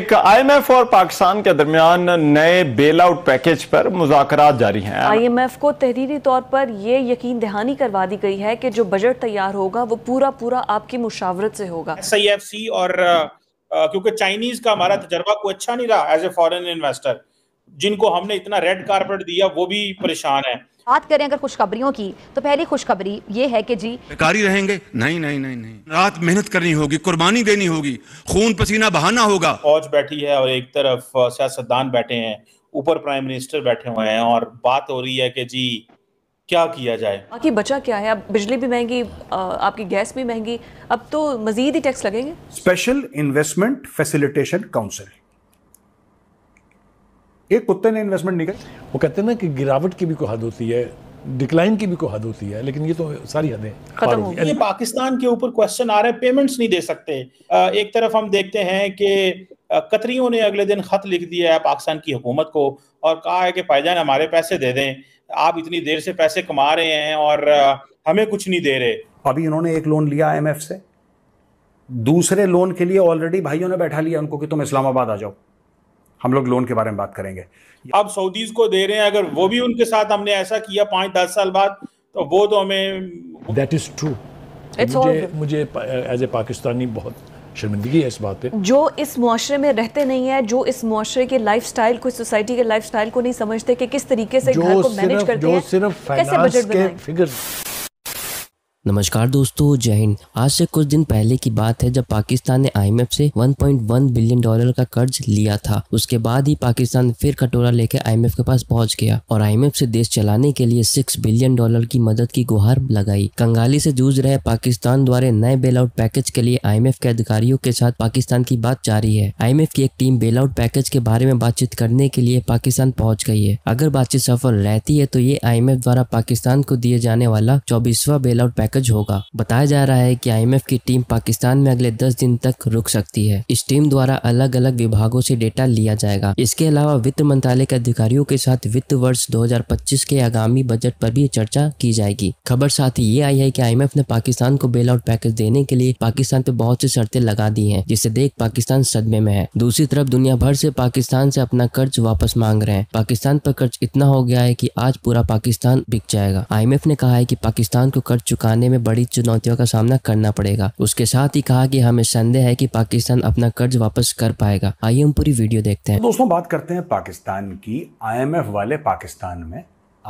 एक आईएमएफ और पाकिस्तान के दरमियान नए बेल आउट पैकेज पर मुजाकर जारी हैं आईएमएफ को तहरीरी तौर पर यह यकीन दहानी करवा दी गई है कि जो बजट तैयार होगा वो पूरा पूरा आपकी मुशावरत से होगा एस और क्योंकि चाइनीज का हमारा तजर्बा कोई अच्छा नहीं रहा एज ए फॉरन इन्वेस्टर जिनको हमने इतना रेड कार्पेट दिया वो भी परेशान है बात करें अगर खुशखबरियों की तो पहली खुशखबरी ये है कि जी बेकारी रहेंगे नहीं नहीं नहीं नहीं रात मेहनत करनी होगी कुर्बानी देनी होगी खून पसीना बहाना होगा फौज बैठी है और एक तरफ सियासतदान बैठे हैं ऊपर प्राइम मिनिस्टर बैठे हुए हैं और बात हो रही है कि जी क्या किया जाए बाकी बचा क्या है अब बिजली भी महंगी आपकी गैस भी महंगी अब तो मजीद ही टैक्स लगेंगे स्पेशल इन्वेस्टमेंट फैसिलिटेशन काउंसिल एक कुत्ते ने इन्वेस्टमेंट नहीं करी वो कहते हैं ना कि गिरावट की भी कोई हद होती है डिक्लाइन की भी कोई हद होती है लेकिन ये तो सारी हदें खत्म ये पाकिस्तान के ऊपर क्वेश्चन आ रहे हैं पेमेंट्स नहीं दे सकते एक तरफ हम देखते हैं कि कतरियों ने अगले दिन खत लिख दिया है पाकिस्तान की हुकूमत को और कहा है कि पायजान हमारे पैसे दे दें आप इतनी देर से पैसे कमा रहे हैं और हमें कुछ नहीं दे रहे अभी इन्होंने एक लोन लिया आई से दूसरे लोन के लिए ऑलरेडी भाइयों ने बैठा लिया उनको कि तुम इस्लामाबाद आ जाओ हम लोग लोन के बारे में बात करेंगे अब सऊदीज को दे रहे हैं अगर वो भी उनके साथ हमने ऐसा किया पांच दस साल बाद तो वो तो हमें दैट इज ट्रू मुझे मुझे एज ए पाकिस्तानी बहुत शर्मिंदगी है इस बात पे जो इस मुआरे में रहते नहीं है जो इस मुआरे के लाइफ स्टाइल को सोसाइटी के लाइफ स्टाइल को नहीं समझते कि किस तरीके से घर को मैनेज करते हैं सिर्फ कैसे बजट के फिगर नमस्कार दोस्तों जय हिंद आज से कुछ दिन पहले की बात है जब पाकिस्तान ने आईएमएफ से 1.1 बिलियन डॉलर का कर्ज लिया था उसके बाद ही पाकिस्तान फिर कटोरा लेकर आईएमएफ के पास पहुंच गया और आईएमएफ से देश चलाने के लिए 6 बिलियन डॉलर की मदद की गुहार लगाई कंगाली से जूझ रहे पाकिस्तान द्वारा नए बेल आउट पैकेज के लिए आई के अधिकारियों के साथ पाकिस्तान की बात जारी है आई की एक टीम बेल आउट पैकेज के बारे में बातचीत करने के लिए पाकिस्तान पहुँच गई है अगर बातचीत सफल रहती है तो ये आई द्वारा पाकिस्तान को दिए जाने वाला चौबीसवा बेल आउट पैकेज पैकेज होगा बताया जा रहा है कि आईएमएफ की टीम पाकिस्तान में अगले दस दिन तक रुक सकती है इस टीम द्वारा अलग अलग विभागों से डेटा लिया जाएगा इसके अलावा वित्त मंत्रालय के अधिकारियों के साथ वित्त वर्ष 2025 के आगामी बजट पर भी चर्चा की जाएगी खबर साथ ही ये आई है की आई ने पाकिस्तान को बेल आउट पैकेज देने के लिए पाकिस्तान पे बहुत सी शर्तें लगा दी है जिसे देख पाकिस्तान सदमे में है दूसरी तरफ दुनिया भर से पाकिस्तान से अपना कर्ज वापस मांग रहे हैं पाकिस्तान पर कर्ज इतना हो गया है की आज पूरा पाकिस्तान बिक जाएगा आई ने कहा है की पाकिस्तान को कर्ज चुकाने बनाने में बड़ी चुनौतियों का सामना करना पड़ेगा उसके साथ ही कहा कि हमें संदेह है कि पाकिस्तान अपना कर्ज वापस कर पाएगा आइए हम पूरी वीडियो देखते हैं तो दोस्तों बात करते हैं पाकिस्तान की आईएमएफ वाले पाकिस्तान में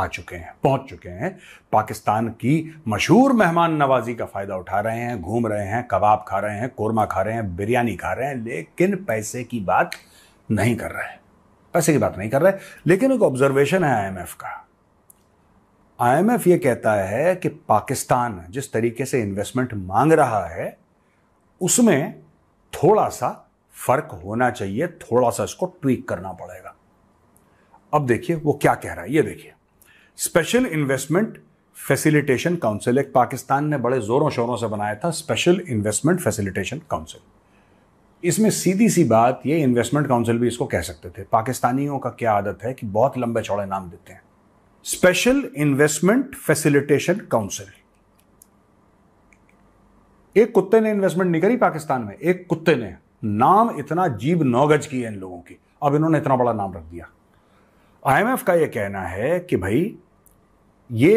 आ चुके हैं पहुंच चुके हैं पाकिस्तान की मशहूर मेहमान नवाजी का फ़ायदा उठा रहे हैं घूम रहे हैं कबाब खा रहे हैं कोरमा खा रहे हैं बिरयानी खा रहे हैं लेकिन पैसे की बात नहीं कर रहे पैसे की बात नहीं कर रहे लेकिन एक ऑब्जर्वेशन है आईएमएफ का आईएमएफ ये कहता है कि पाकिस्तान जिस तरीके से इन्वेस्टमेंट मांग रहा है उसमें थोड़ा सा फर्क होना चाहिए थोड़ा सा इसको ट्वीक करना पड़ेगा अब देखिए वो क्या कह रहा है ये देखिए स्पेशल इन्वेस्टमेंट फैसिलिटेशन काउंसिल एक पाकिस्तान ने बड़े जोरों शोरों से बनाया था स्पेशल इन्वेस्टमेंट फैसिलिटेशन काउंसिल इसमें सीधी सी बात ये इन्वेस्टमेंट काउंसिल भी इसको कह सकते थे पाकिस्तानियों का क्या आदत है कि बहुत लंबे चौड़े नाम देते हैं स्पेशल इन्वेस्टमेंट फैसिलिटेशन काउंसिल एक कुत्ते ने इन्वेस्टमेंट नहीं करी पाकिस्तान में एक कुत्ते ने नाम इतना जीव नौगज की है इन लोगों की अब इन्होंने इतना बड़ा नाम रख दिया आईएमएफ का यह कहना है कि भाई ये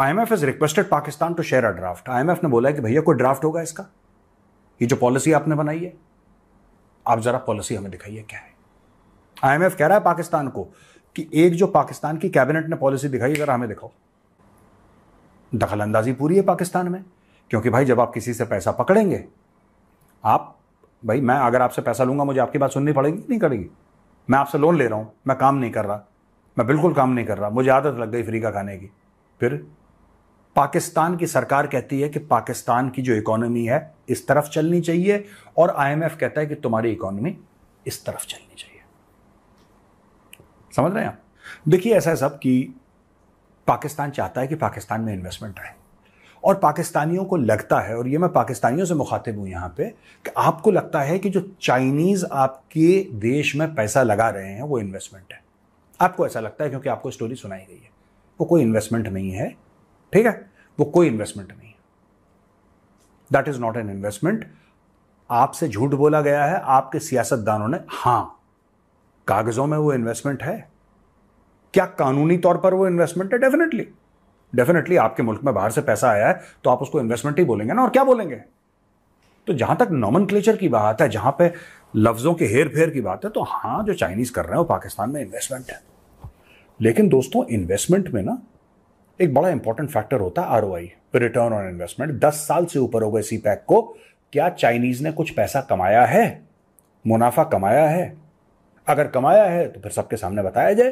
IMF is requested Pakistan to share a draft IMF ने बोला है कि भैया कोई ड्राफ्ट होगा इसका ये जो पॉलिसी आपने बनाई है आप जरा पॉलिसी हमें दिखाइए क्या है आईएमएफ कह रहा है पाकिस्तान को कि एक जो पाकिस्तान की कैबिनेट ने पॉलिसी दिखाई जरा हमें दिखाओ दखल अंदाजी पूरी है पाकिस्तान में क्योंकि भाई जब आप किसी से पैसा पकड़ेंगे आप भाई मैं अगर आपसे पैसा लूंगा मुझे आपकी बात सुननी पड़ेगी नहीं करेगी मैं आपसे लोन ले रहा हूं मैं काम नहीं कर रहा मैं बिल्कुल काम नहीं कर रहा मुझे आदत लग गई फ्री का खाने की फिर पाकिस्तान की सरकार कहती है कि पाकिस्तान की जो इकोनॉमी है इस तरफ चलनी चाहिए और आईएमएफ कहता है कि तुम्हारी इकोनॉमी इस तरफ चलनी चाहिए समझ रहे हैं आप देखिए ऐसा है सब कि पाकिस्तान चाहता है कि पाकिस्तान में इन्वेस्टमेंट आए और पाकिस्तानियों को लगता है और ये मैं पाकिस्तानियों से मुखातिब हूँ यहाँ पे कि आपको लगता है कि जो चाइनीज़ आपके देश में पैसा लगा रहे हैं वो इन्वेस्टमेंट है आपको ऐसा लगता है क्योंकि आपको स्टोरी सुनाई गई है वो कोई इन्वेस्टमेंट नहीं है ठीक है वो कोई इन्वेस्टमेंट नहीं है that is not an investment आपसे झूठ बोला गया है आपके सियासतदानों ने हाँ कागजों में वो इन्वेस्टमेंट है क्या कानूनी तौर पर वो इन्वेस्टमेंट है डेफिनेटली डेफिनेटली आपके मुल्क में बाहर से पैसा आया है तो आप उसको इन्वेस्टमेंट ही बोलेंगे ना और क्या बोलेंगे तो जहां तक नॉमन की बात है जहां पे लफ्जों के हेर फेर की बात है तो हां जो चाइनीज कर रहे हैं वो पाकिस्तान में इन्वेस्टमेंट है लेकिन दोस्तों इन्वेस्टमेंट में ना एक बड़ा इंपॉर्टेंट फैक्टर होता है आर रिटर्न ऑन इन्वेस्टमेंट दस साल से ऊपर हो गए सी पैक को क्या चाइनीज ने कुछ पैसा कमाया है मुनाफा कमाया है अगर कमाया है तो फिर सबके सामने बताया जाए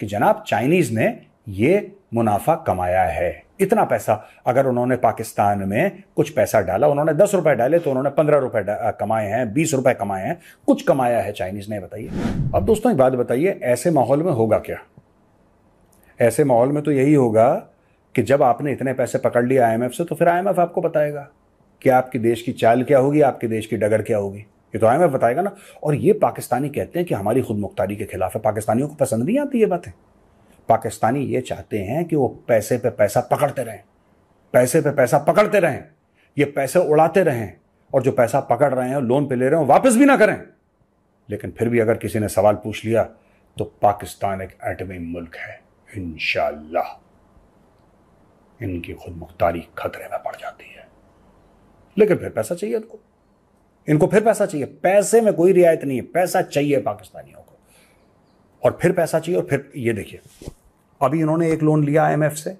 कि जनाब चाइनीज ने ये मुनाफा कमाया है इतना पैसा अगर उन्होंने पाकिस्तान में कुछ पैसा डाला उन्होंने दस रुपए डाले तो उन्होंने पंद्रह रुपए कमाए हैं बीस रुपए कमाए हैं कुछ कमाया है चाइनीज ने बताइए अब दोस्तों एक बात बताइए ऐसे माहौल में होगा क्या ऐसे माहौल में तो यही होगा कि जब आपने इतने पैसे पकड़ लिए आईएमएफ से तो फिर आईएमएफ आपको बताएगा कि आपके देश की चाल क्या होगी आपके देश की डगर क्या होगी ये तो आई बताएगा ना और ये पाकिस्तानी कहते हैं कि हमारी खुद मुख्तारी के खिलाफ है पाकिस्तानियों को पसंद नहीं आती ये बातें पाकिस्तानी ये चाहते हैं कि वो पैसे पे पैसा पकड़ते रहें पैसे पे पैसा पकड़ते रहें ये पैसे उड़ाते रहें और जो पैसा पकड़ रहे हैं लोन पे ले रहे हैं वापस भी ना करें लेकिन फिर भी अगर किसी ने सवाल पूछ लिया तो पाकिस्तान एक एटमी मुल्क है इन इनकी खुद मुख्तारी खतरे में पड़ जाती है लेकिन फिर पैसा चाहिए उनको इनको फिर पैसा चाहिए पैसे में कोई रियायत नहीं है पैसा चाहिए पाकिस्तानियों को और फिर पैसा चाहिए और फिर ये देखिए अभी इन्होंने एक लोन लिया आई से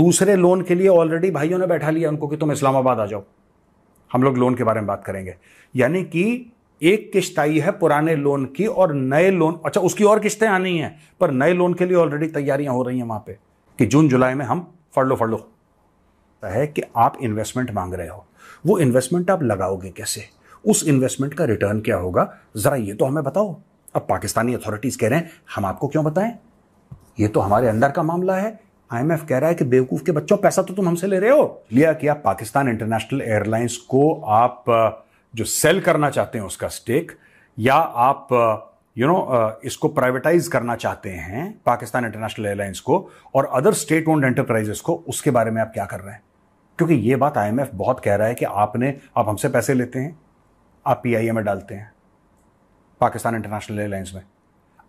दूसरे लोन के लिए ऑलरेडी भाइयों ने बैठा लिया उनको कि तुम इस्लामाबाद आ जाओ हम लोग लोन के बारे में बात करेंगे यानी कि एक किश्त आई है पुराने लोन की और नए लोन अच्छा उसकी और किश्तें आनी है पर नए लोन के लिए ऑलरेडी तैयारियां हो रही हैं वहां पे कि जून जुलाई में हम फड़ लो फड़ लो सकता है कि आप इन्वेस्टमेंट मांग रहे हो वो इन्वेस्टमेंट आप लगाओगे कैसे उस इन्वेस्टमेंट का रिटर्न क्या होगा ज़रा ये तो हमें बताओ अब पाकिस्तानी अथॉरिटीज़ कह रहे हैं हम आपको क्यों बताएं ये तो हमारे अंदर का मामला है आईएमएफ कह रहा है कि बेवकूफ़ के बच्चों पैसा तो तुम हमसे ले रहे हो लिया कि पाकिस्तान इंटरनेशनल एयरलाइंस को आप जो सेल करना चाहते हैं उसका स्टेक या आप यू you नो know, इसको प्राइवेटाइज करना चाहते हैं पाकिस्तान इंटरनेशनल एयरलाइंस को और अदर स्टेट ओन्ड एंटरप्राइजेस को उसके बारे में आप क्या कर रहे हैं क्योंकि ये बात आई बहुत कह रहा है कि आपने आप हमसे पैसे लेते हैं आप पी e में डालते हैं पाकिस्तान इंटरनेशनल एयरलाइंस में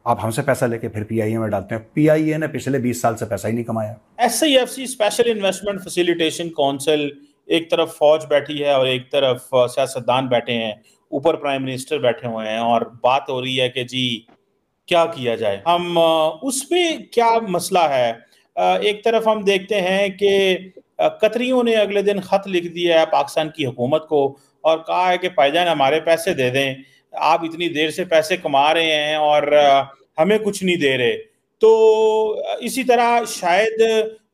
आप हमसे पैसा लेके फिर पी e में डालते हैं पी e ने पिछले 20 साल से पैसा ही नहीं कमाया S I F C special investment facilitation council एक तरफ फौज बैठी है और एक तरफ सियासतदान बैठे हैं ऊपर प्राइम मिनिस्टर बैठे हुए हैं और बात हो रही है कि जी क्या किया जाए हम उसमें क्या मसला है एक तरफ हम देखते हैं कि कतरियों ने अगले दिन ख़त लिख दिया है पाकिस्तान की हुकूमत को और कहा है कि पायजान हमारे पैसे दे दें आप इतनी देर से पैसे कमा रहे हैं और हमें कुछ नहीं दे रहे तो इसी तरह शायद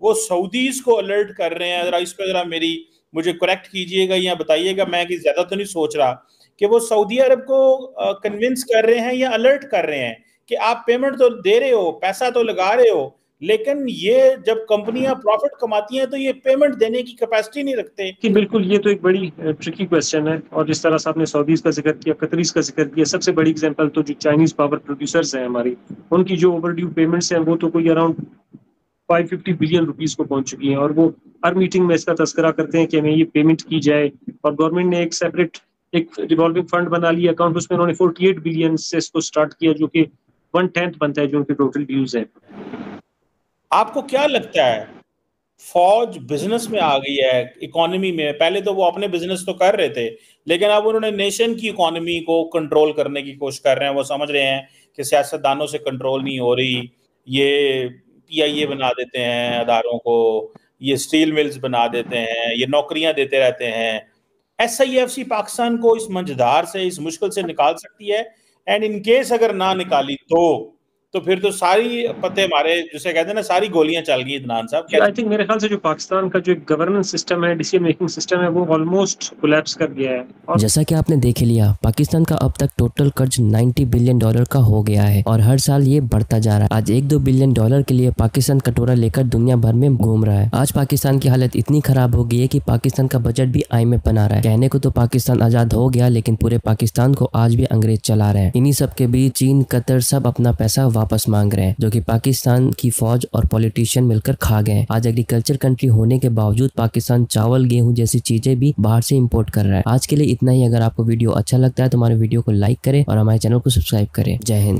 वो सऊदीज़ को अलर्ट कर रहे हैं इस पर ज़रा मेरी मुझे करेक्ट कीजिएगा या बताइएगा मैं कि ज़्यादा तो नहीं सोच रहा कि वो सऊदी अरब को कन्विंस कर रहे हैं या अलर्ट कर रहे हैं कि आप पेमेंट तो दे रहे हो पैसा तो लगा रहे हो लेकिन ये जब कंपनियां प्रॉफिट कमाती हैं तो ये पेमेंट देने की कैपेसिटी नहीं रखते कि बिल्कुल ये तो एक बड़ी ट्रिकी क्वेश्चन है और जिस तरह से आपने सऊदीज का जिक्र किया कतरीज का जिक्र किया सबसे बड़ी एग्जांपल तो जो चाइनीज पावर प्रोड्यूसर्स हैं हमारी उनकी जो ओवर ड्यू पेमेंट्स हैं वो तो कोई अराउंड फाइव बिलियन रुपीज को पहुंच चुकी हैं और वो हर मीटिंग में इसका तस्करा करते हैं कि हमें ये पेमेंट की जाए और गवर्नमेंट ने एक सेपरेट एक रिवॉल्विंग फंड बना लिया अकाउंट उसमें उन्होंने फोर्टी बिलियन से इसको स्टार्ट किया जो कि वन टेंथ बनता है जो उनके टोटल ड्यूज है आपको क्या लगता है फौज बिजनेस में आ गई है इकोनॉमी में पहले तो वो अपने बिजनेस तो कर रहे थे लेकिन अब उन्होंने नेशन की इकोनॉमी को कंट्रोल करने की कोशिश कर रहे हैं वो समझ रहे हैं कि सियासतदानों से कंट्रोल नहीं हो रही ये पीआईए बना देते हैं अदारों को ये स्टील मिल्स बना देते हैं ये नौकरियां देते रहते हैं S I F C Pakistan को इस मंझधार से इस मुश्किल से निकाल सकती है एंड इन केस अगर ना निकाली तो तो फिर तो सारी पते मारे जिसे कहते हैं ना सारी गोलियां चल गई इदनान साहब आई थिंक मेरे ख्याल से जो पाकिस्तान का जो गवर्नेंस सिस्टम है डिसीजन मेकिंग सिस्टम है वो ऑलमोस्ट कोलैप्स कर गया है और जैसा कि आपने देख लिया पाकिस्तान का अब तक टोटल कर्ज 90 बिलियन डॉलर का हो गया है और हर साल ये बढ़ता जा रहा है आज एक दो बिलियन डॉलर के लिए पाकिस्तान कटोरा लेकर दुनिया भर में घूम रहा है आज पाकिस्तान की हालत इतनी खराब हो गई है की पाकिस्तान का बजट भी आई में बना रहा है कहने को तो पाकिस्तान आजाद हो गया लेकिन पूरे पाकिस्तान को आज भी अंग्रेज चला रहे हैं इन्हीं सब के बीच चीन कतर सब अपना पैसा वापस मांग रहे हैं जो कि पाकिस्तान की फौज और पॉलिटिशियन मिलकर खा गए आज एग्रीकल्चर कंट्री होने के बावजूद पाकिस्तान चावल गेहूं जैसी चीजें भी बाहर से इम्पोर्ट कर रहा है आज के लिए इतना ही अगर आपको वीडियो अच्छा लगता है तो हमारे वीडियो को लाइक करें और हमारे चैनल को सब्सक्राइब करें जय हिंद